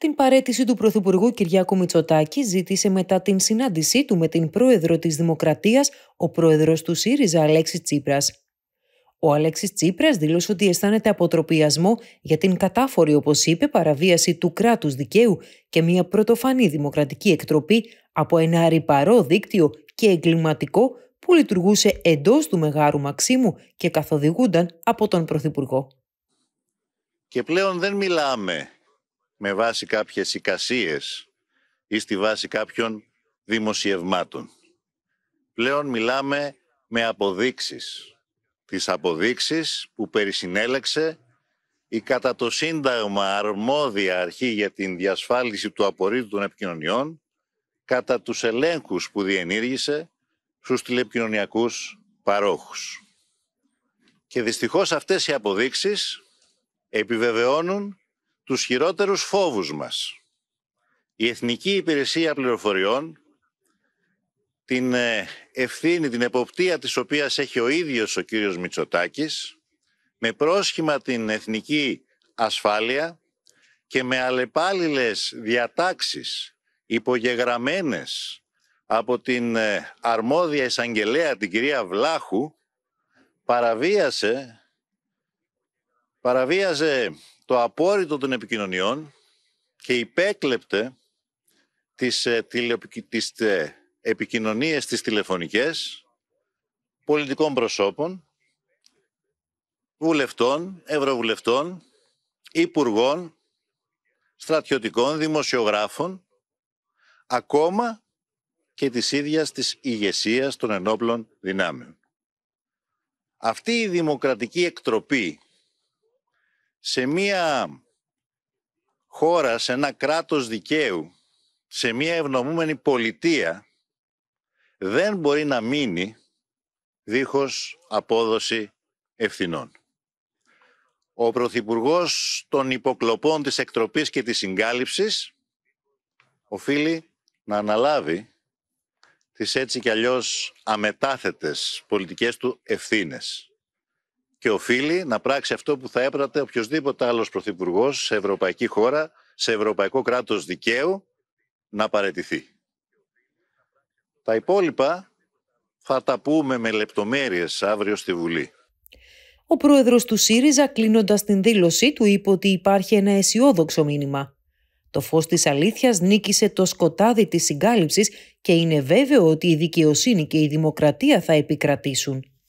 Την παρέτηση του Πρωθυπουργού Κυριάκου Μητσοτάκη ζήτησε μετά την συνάντησή του με την πρόεδρο της Δημοκρατίας, ο πρόεδρος του ΣΥΡΙΖΑ Αλέξης Τσίπρας. Ο Αλέξης Τσίπρας δήλωσε ότι αισθάνεται αποτροπιασμό για την κατάφορη, όπως είπε, παραβίαση του κράτους δικαίου και μια πρωτοφανή δημοκρατική εκτροπή από ένα ρηπαρό δίκτυο και εγκληματικό που λειτουργούσε εντός του μεγάλου Μαξίμου και καθοδηγούνταν από τον Πρωθυπουργό. Και πλέον δεν μιλάμε με βάση κάποιες εικασίες ή στη βάση κάποιων δημοσιευμάτων. Πλέον μιλάμε με αποδείξεις. Τις αποδείξεις που περισυνέλεξε η κατά το Σύνταγμα αρμόδια αρχή για την διασφάλιση του απορρίτου των επικοινωνιών κατά τους ελέγχους που διενήργησε στους τηλεπικοινωνιακούς παρόχους. Και δυστυχώς αυτές οι αποδείξεις επιβεβαιώνουν τους χειρότερους φόβους μας. Η Εθνική Υπηρεσία Πληροφοριών, την ε, ευθύνη, την εποπτεία της οποίας έχει ο ίδιος ο κύριος Μητσοτάκης, με πρόσχημα την εθνική ασφάλεια και με αλλεπάλληλες διατάξεις υπογεγραμμένες από την ε, αρμόδια εισαγγελέα την κυρία Βλάχου παραβίασε, παραβίαζε το απόρριτο των επικοινωνιών και υπέκλεπτε τις, ε, τηλεοπικ... τις ε, επικοινωνίες τις τηλεφωνικές πολιτικών προσώπων, βουλευτών, ευρωβουλευτών, υπουργών, στρατιωτικών, δημοσιογράφων, ακόμα και της ίδιας της ηγεσίας των ενόπλων δυνάμεων. Αυτή η δημοκρατική εκτροπή σε μία χώρα, σε ένα κράτος δικαίου, σε μία ευνομούμενη πολιτεία, δεν μπορεί να μείνει δίχως απόδοση ευθυνών. Ο Πρωθυπουργός των υποκλοπών της εκτροπής και της συγκάλυψης οφείλει να αναλάβει τις έτσι κι αλλιώς αμετάθετες πολιτικές του ευθύνες και οφείλει να πράξει αυτό που θα έπρατε οποιοδήποτε άλλος πρωθυπουργός σε ευρωπαϊκή χώρα, σε ευρωπαϊκό κράτος δικαίου, να παραιτηθεί. Τα υπόλοιπα θα τα πούμε με λεπτομέρειες αύριο στη Βουλή. Ο πρόεδρος του ΣΥΡΙΖΑ κλείνοντας την δήλωσή του είπε ότι υπάρχει ένα αισιόδοξο μήνυμα. Το φως της αλήθειας νίκησε το σκοτάδι της συγκάλυψης και είναι βέβαιο ότι η δικαιοσύνη και η δημοκρατία θα επικρατήσουν.